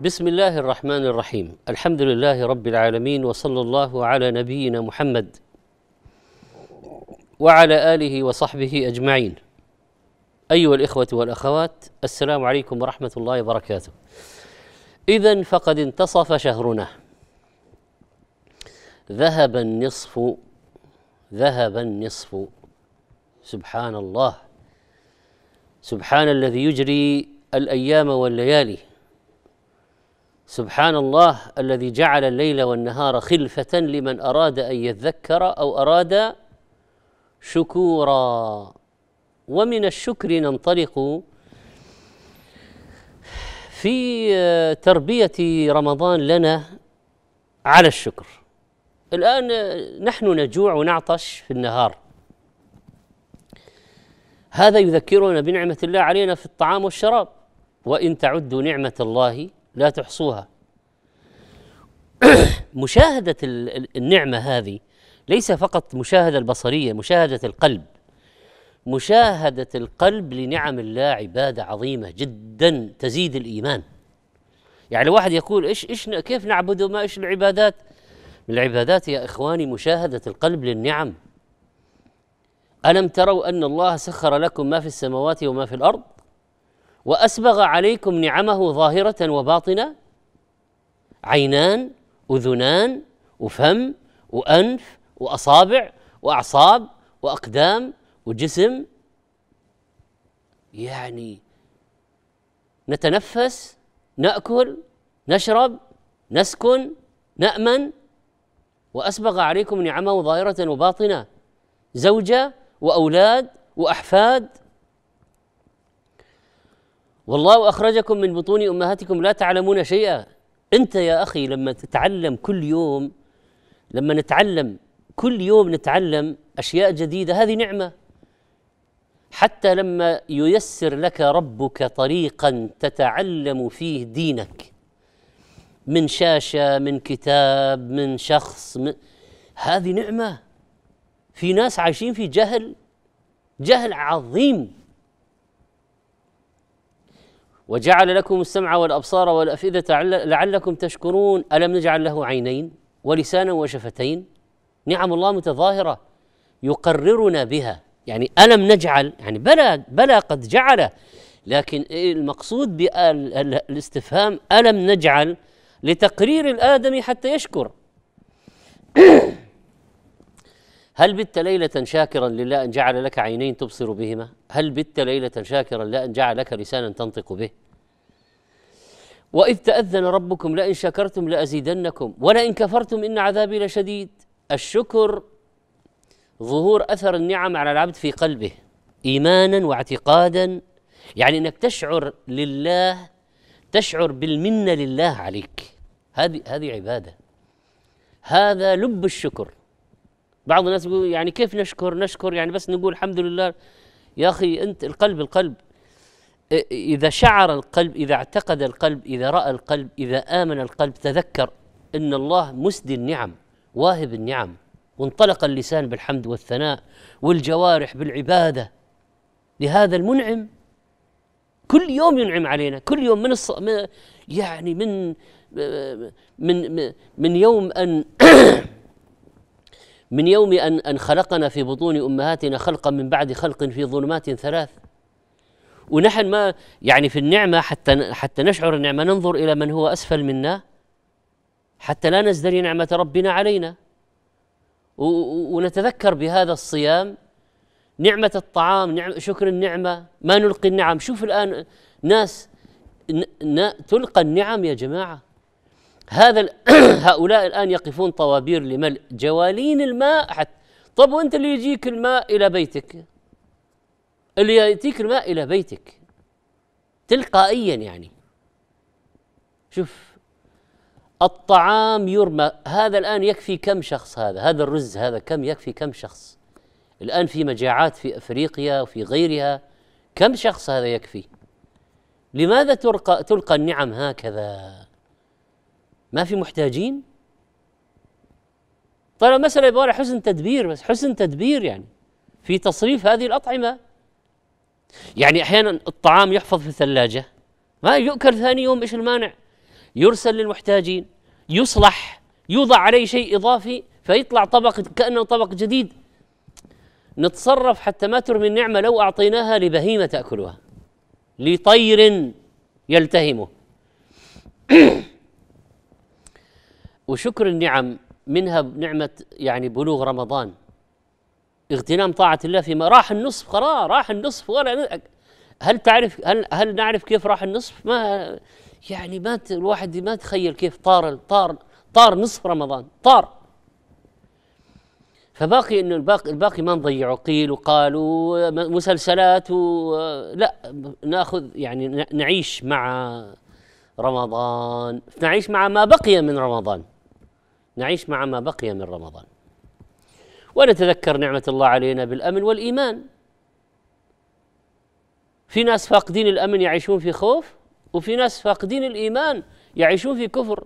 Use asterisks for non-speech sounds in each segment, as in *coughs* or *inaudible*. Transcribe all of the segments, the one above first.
بسم الله الرحمن الرحيم الحمد لله رب العالمين وصلى الله على نبينا محمد وعلى اله وصحبه اجمعين ايها الاخوه والاخوات السلام عليكم ورحمه الله وبركاته اذا فقد انتصف شهرنا ذهب النصف ذهب النصف سبحان الله سبحان الذي يجري الايام والليالي سبحان الله الذي جعل الليل والنهار خلفة لمن أراد أن يذكر أو أراد شكورا ومن الشكر ننطلق في تربية رمضان لنا على الشكر الآن نحن نجوع ونعطش في النهار هذا يذكرنا بنعمة الله علينا في الطعام والشراب وإن تعدوا نعمة الله لا تحصوها *coughs* مشاهدة النعمة هذه ليس فقط مشاهدة البصرية مشاهدة القلب مشاهدة القلب لنعم الله عبادة عظيمة جدا تزيد الإيمان يعني الواحد يقول إيش إيش كيف نعبد وما إيش العبادات من العبادات يا إخواني مشاهدة القلب للنعم ألم تروا أن الله سخر لكم ما في السماوات وما في الأرض واسبغ عليكم نعمه ظاهره وباطنه عينان اذنان وفم وانف واصابع واعصاب واقدام وجسم يعني نتنفس ناكل نشرب نسكن نامن واسبغ عليكم نعمه ظاهره وباطنه زوجه واولاد واحفاد والله أخرجكم من بطون أمهاتكم لا تعلمون شيئا أنت يا أخي لما تتعلم كل يوم لما نتعلم كل يوم نتعلم أشياء جديدة هذه نعمة حتى لما ييسر لك ربك طريقا تتعلم فيه دينك من شاشة من كتاب من شخص من هذه نعمة في ناس عايشين في جهل جهل عظيم وجعل لكم السمع والابصار والافئده لعلكم تشكرون الم نجعل له عينين ولسانا وشفتين نعم الله متظاهره يقررنا بها يعني الم نجعل يعني بلى بلى قد جعل لكن المقصود بالاستفهام الم نجعل لتقرير الادمي حتى يشكر *coughs* هل بت ليلة شاكرا لله أن جعل لك عينين تبصر بهما هل بت ليلة شاكرا لأن جعل لك لسانا تنطق به وإذ تأذن ربكم لئن شكرتم لأزيدنكم ولئن كفرتم إن عذابي لشديد الشكر ظهور أثر النعم على العبد في قلبه إيمانا واعتقادا يعني أنك تشعر لله تشعر بالمنة لله عليك هذه هذه عبادة هذا لب الشكر بعض الناس يقول يعني كيف نشكر نشكر يعني بس نقول الحمد لله يا أخي أنت القلب القلب إذا شعر القلب إذا اعتقد القلب إذا رأى القلب إذا آمن القلب تذكر أن الله مسدي النعم واهب النعم وانطلق اللسان بالحمد والثناء والجوارح بالعبادة لهذا المنعم كل يوم ينعم علينا كل يوم من الص... يعني آه، من من من يوم أن *clears throat* من يوم أن أن خلقنا في بطون أمهاتنا خلقا من بعد خلق في ظلمات ثلاث ونحن ما يعني في النعمة حتى حتى نشعر النعمة ننظر إلى من هو أسفل منا حتى لا نزدري نعمة ربنا علينا ونتذكر بهذا الصيام نعمة الطعام نعم شكر النعمة ما نلقي النعم شوف الآن ناس تلقى النعم يا جماعة هذا *clears throat* هؤلاء الان يقفون طوابير لملء جوالين الماء حتى طب وانت اللي يجيك الماء الى بيتك اللي ياتيك الماء الى بيتك تلقائيا يعني شوف الطعام يرمى هذا الان يكفي كم شخص هذا هذا الرز هذا كم يكفي كم شخص الان في مجاعات في افريقيا وفي غيرها كم شخص هذا يكفي لماذا تلقى تلقى النعم هكذا ما في محتاجين طيب مسألة عبارة حسن تدبير بس حسن تدبير يعني في تصريف هذه الأطعمة يعني أحيانا الطعام يحفظ في الثلاجة ما يؤكل ثاني يوم إيش المانع يرسل للمحتاجين يصلح يوضع عليه شيء إضافي فيطلع طبق كأنه طبق جديد نتصرف حتى ما ترمي النعمة لو أعطيناها لبهيمة تأكلها لطير يلتهمه *clears throat* وشكر النعم منها نعمة يعني بلوغ رمضان اغتنام طاعة الله فيما راح النصف خلاص راح النصف ولا هل تعرف هل هل نعرف كيف راح النصف؟ ما يعني ما الواحد ما تخيل كيف طار طار طار نصف رمضان طار فباقي انه الباقي الباقي ما نضيعه قيل وقال ومسلسلات و لا ناخذ يعني نعيش مع رمضان نعيش مع ما بقي من رمضان نعيش مع ما بقي من رمضان ونتذكر نعمة الله علينا بالأمن والإيمان في ناس فاقدين الأمن يعيشون في خوف وفي ناس فاقدين الإيمان يعيشون في كفر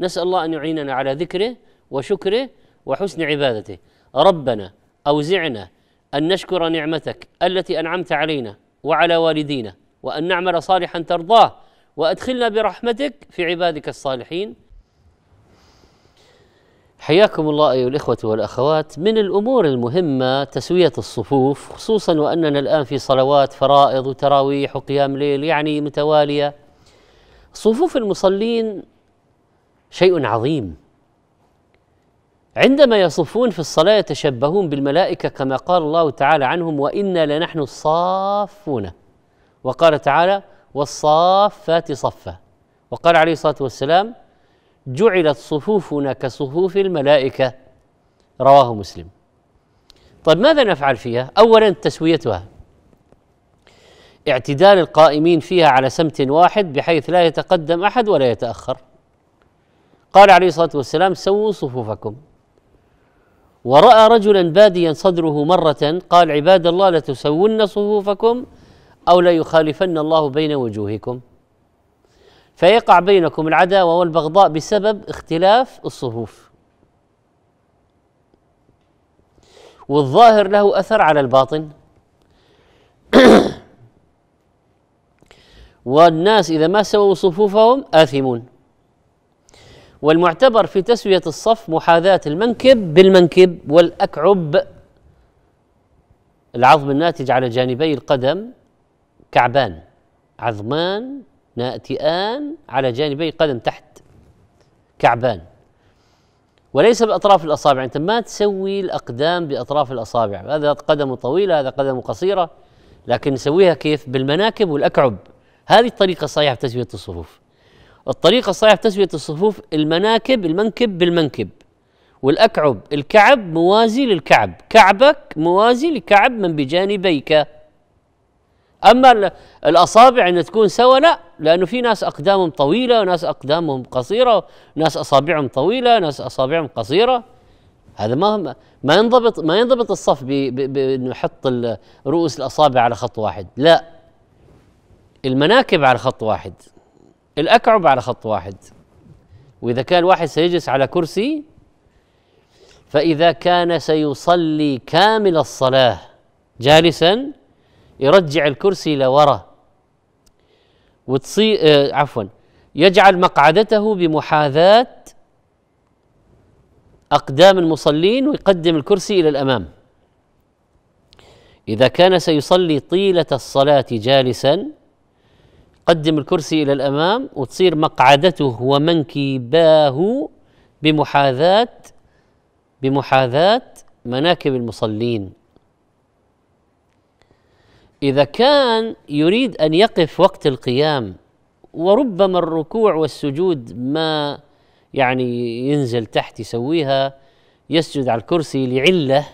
نسأل الله أن يعيننا على ذكره وشكره وحسن عبادته ربنا أوزعنا أن نشكر نعمتك التي أنعمت علينا وعلى والدينا وأن نعمل صالحا ترضاه وأدخلنا برحمتك في عبادك الصالحين حياكم الله أيها الإخوة والأخوات من الأمور المهمة تسوية الصفوف خصوصا وأننا الآن في صلوات فرائض وتراويح وقيام ليل يعني متوالية صفوف المصلين شيء عظيم عندما يصفون في الصلاة يتشبهون بالملائكة كما قال الله تعالى عنهم وإنا لنحن الصافون وقال تعالى والصافات صفا وقال عليه الصلاة والسلام جعلت صفوفنا كصفوف الملائكه رواه مسلم طيب ماذا نفعل فيها اولا تسويتها اعتدال القائمين فيها على سمت واحد بحيث لا يتقدم احد ولا يتاخر قال عليه الصلاه والسلام سووا صفوفكم وراى رجلا باديا صدره مره قال عباد الله لتسون صفوفكم او ليخالفن الله بين وجوهكم فيقع بينكم العداوه والبغضاء بسبب اختلاف الصفوف والظاهر له اثر على الباطن *coughs* والناس اذا ما سووا صفوفهم اثمون والمعتبر في تسويه الصف محاذاه المنكب بالمنكب والاكعب العظم الناتج على جانبي القدم كعبان عظمان ناتيان على جانبي قدم تحت كعبان وليس باطراف الاصابع انت ما تسوي الاقدام باطراف الاصابع هذا قدم طويله هذا قدم قصيره لكن نسويها كيف بالمناكب والاكعب هذه الطريقه الصحيحه في تسويه الصفوف الطريقه الصحيحه في تسويه الصفوف المناكب المنكب بالمنكب والاكعب الكعب موازي للكعب كعبك موازي لكعب من بجانبيك اما الاصابع ان تكون سوا لا لانه في ناس اقدامهم طويله وناس اقدامهم قصيره وناس اصابعهم طويله ناس اصابعهم قصيره هذا ما ما ينضبط ما ينضبط الصف بانه يحط رؤوس الاصابع على خط واحد لا المناكب على خط واحد الاكعب على خط واحد واذا كان واحد سيجلس على كرسي فاذا كان سيصلي كامل الصلاه جالسا يرجع الكرسي لورا وتصير آه عفوا يجعل مقعدته بمحاذاة أقدام المصلين ويقدم الكرسي إلى الأمام إذا كان سيصلي طيلة الصلاة جالسا قدم الكرسي إلى الأمام وتصير مقعدته ومنكباه بمحاذاة بمحاذاة مناكب المصلين اذا كان يريد ان يقف وقت القيام وربما الركوع والسجود ما يعني ينزل تحت يسويها يسجد على الكرسي لعله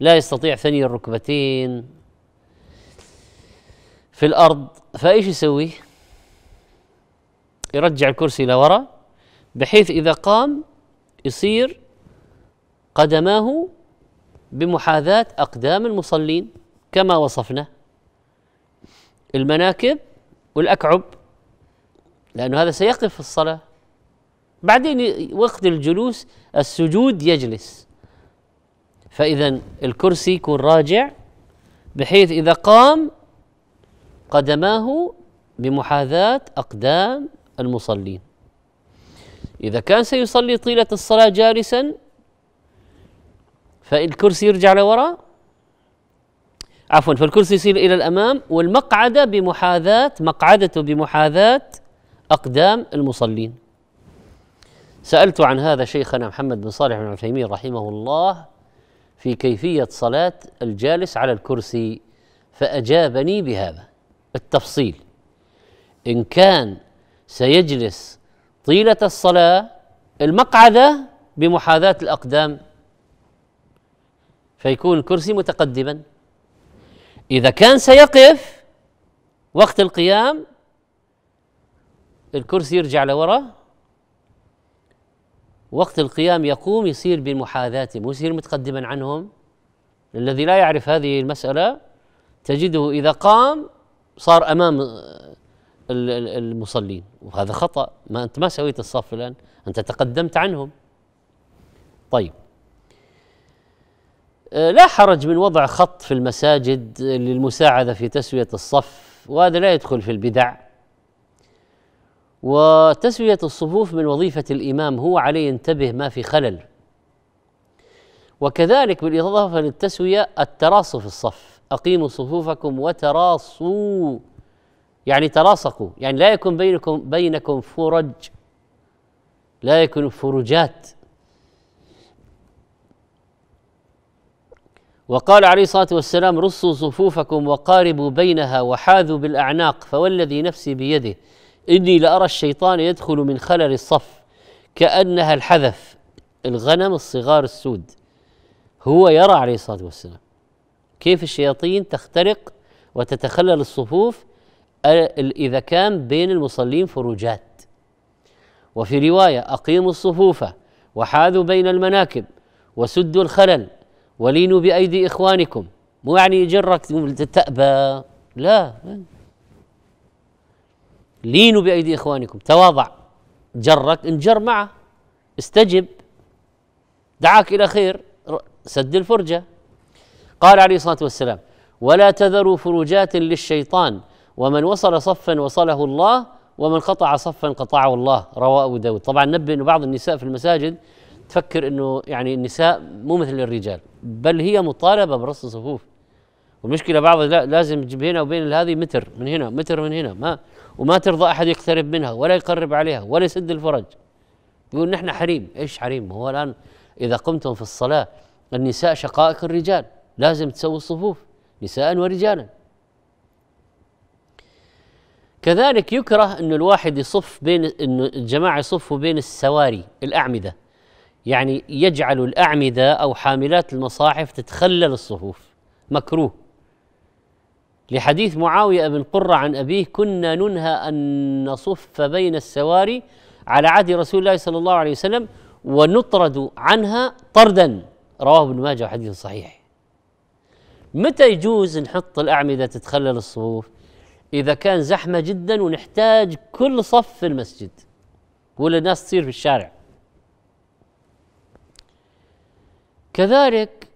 لا يستطيع ثني الركبتين في الارض فايش يسوي؟ يرجع الكرسي لورا بحيث اذا قام يصير قدماه بمحاذاة اقدام المصلين كما وصفنا المناكب والأكعب لأنه هذا سيقف في الصلاة بعدين وقت الجلوس السجود يجلس فإذا الكرسي يكون راجع بحيث إذا قام قدماه بمحاذاة أقدام المصلين إذا كان سيصلي طيلة الصلاة جالسا فالكرسي يرجع لورا عفوا فالكرسي يصير إلى الأمام والمقعدة بمحاذاة مقعدته بمحاذاة أقدام المصلين سألت عن هذا شيخنا محمد بن صالح بن عثيمين رحمه الله في كيفية صلاة الجالس على الكرسي فأجابني بهذا التفصيل إن كان سيجلس طيلة الصلاة المقعدة بمحاذاة الأقدام فيكون الكرسي متقدما إذا كان سيقف وقت القيام الكرسي يرجع لورا وقت القيام يقوم يصير مو يصير متقدما عنهم الذي لا يعرف هذه المسألة تجده إذا قام صار أمام المصلين وهذا خطأ ما أنت ما سويت الصف الآن أنت تقدمت عنهم طيب آه، لا حرج من وضع خط في المساجد للمساعدة في تسوية الصف وهذا لا يدخل في البدع وتسوية الصفوف من وظيفة الإمام هو عليه ينتبه ما في خلل وكذلك بالإضافة للتسوية التراص في الصف أقيموا صفوفكم وتراصوا يعني تراصقوا يعني لا يكون بينكم بينكم فرج لا يكون فرجات وقال عليه الصلاه والسلام رصوا صفوفكم وقاربوا بينها وحاذوا بالاعناق فوالذي نفسي بيده اني لارى الشيطان يدخل من خلل الصف كانها الحذف الغنم الصغار السود هو يرى عليه الصلاه والسلام كيف الشياطين تخترق وتتخلل الصفوف اذا كان بين المصلين فروجات وفي روايه اقيموا الصفوف وحاذوا بين المناكب وسدوا الخلل ولينوا بأيدي إخوانكم مو يعني يجرك تأبى لا لينوا بأيدي إخوانكم تواضع جرك انجر معه استجب دعاك إلى خير سد الفرجة قال عليه الصلاة والسلام ولا تذروا فروجات للشيطان ومن وصل صفا وصله الله ومن قطع صفا قطعه الله رواه أبو داود طبعا نبه أن بعض النساء في المساجد تفكر انه يعني النساء مو مثل الرجال بل هي مطالبه برص الصفوف والمشكله بعض لا لازم تجيب هنا وبين هذه متر من هنا متر من هنا ما وما ترضى احد يقترب منها ولا يقرب عليها ولا يسد الفرج يقول نحن حريم ايش حريم هو الان اذا قمتم في الصلاه النساء شقائق الرجال لازم تسوي الصفوف نساء ورجالا كذلك يكره انه الواحد يصف بين انه الجماعه يصفوا بين السواري الاعمده يعني يجعل الأعمدة أو حاملات المصاحف تتخلل الصفوف مكروه لحديث معاوية بن قرة عن أبيه كنا ننهى أن نصف بين السواري على عهد رسول الله صلى الله عليه وسلم ونطرد عنها طردا رواه ابن ماجه حديث صحيح متى يجوز نحط الأعمدة تتخلل الصفوف إذا كان زحمة جدا ونحتاج كل صف في المسجد ولا الناس تصير في الشارع كذلك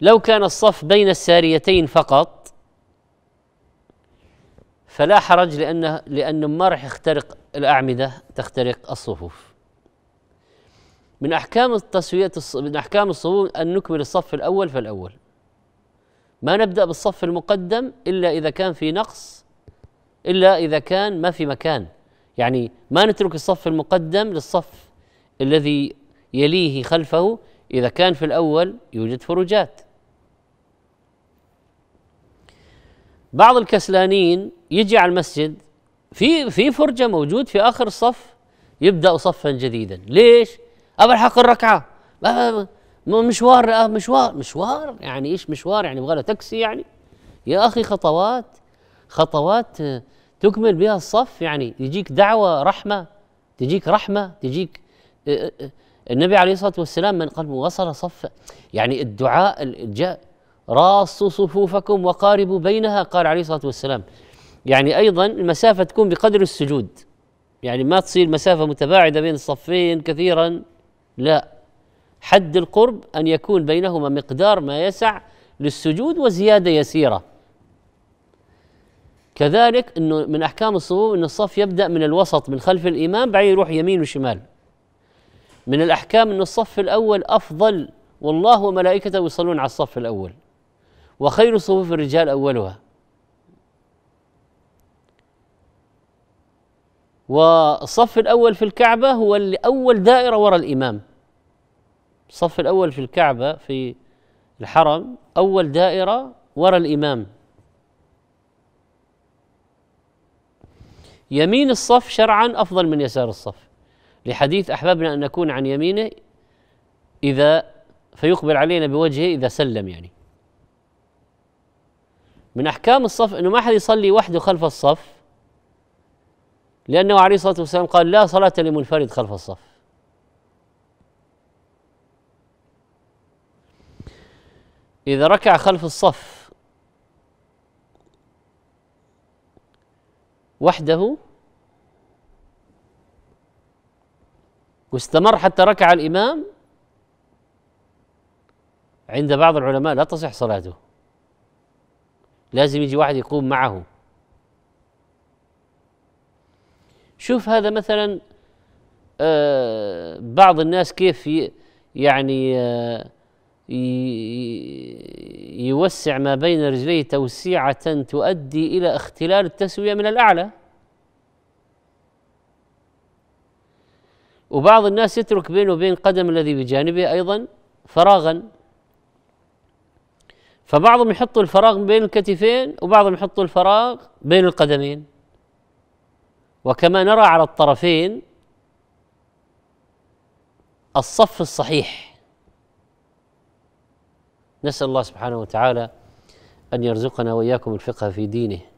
لو كان الصف بين الساريتين فقط فلا حرج لأنه لأنه ما راح يخترق الأعمدة تخترق الصفوف من أحكام التسوية من أحكام الصفوف أن نكمل الصف الأول فالأول ما نبدأ بالصف المقدم إلا إذا كان في نقص إلا إذا كان ما في مكان يعني ما نترك الصف المقدم للصف الذي يليه خلفه إذا كان في الأول يوجد فرجات بعض الكسلانين يجي على المسجد في في فرجة موجود في آخر الصف يبدأ صفا جديدا ليش؟ أبى ألحق الركعة مشوار آه، مشوار مشوار يعني إيش مشوار يعني يبغى تاكسي يعني يا أخي خطوات خطوات آه، تكمل بها الصف يعني يجيك دعوة رحمة تجيك رحمة تجيك آه، النبي عليه الصلاه والسلام من قلبه وصل صف يعني الدعاء جاء راصوا صفوفكم وقاربوا بينها قال عليه الصلاه والسلام يعني ايضا المسافه تكون بقدر السجود يعني ما تصير مسافه متباعده بين الصفين كثيرا لا حد القرب ان يكون بينهما مقدار ما يسع للسجود وزياده يسيره كذلك انه من احكام الصفوف ان الصف يبدا من الوسط من خلف الامام بعدين يروح يمين وشمال من الأحكام أن الصف الأول أفضل والله وملائكته يصلون على الصف الأول وخير صفوف الرجال أولها والصف الأول في الكعبة هو أول دائرة وراء الإمام الصف الأول في الكعبة في الحرم أول دائرة وراء الإمام يمين الصف شرعا أفضل من يسار الصف لحديث أحببنا أن نكون عن يمينه إذا فيقبل علينا بوجهه إذا سلم يعني من أحكام الصف أنه ما أحد يصلي وحده خلف الصف لأنه عليه الصلاة والسلام قال لا صلاة لمنفرد خلف الصف إذا ركع خلف الصف وحده واستمر حتى ركع الإمام عند بعض العلماء لا تصح صلاته لازم يجي واحد يقوم معه شوف هذا مثلا آه، بعض الناس كيف يعني آه، يوسع ما بين رجليه توسيعة تؤدي إلى اختلال التسوية من الأعلى وبعض الناس يترك بينه وبين قدم الذي بجانبه ايضا فراغا فبعضهم يحط الفراغ بين الكتفين وبعضهم يحط الفراغ بين القدمين وكما نرى على الطرفين الصف الصحيح نسال الله سبحانه وتعالى ان يرزقنا واياكم الفقه في دينه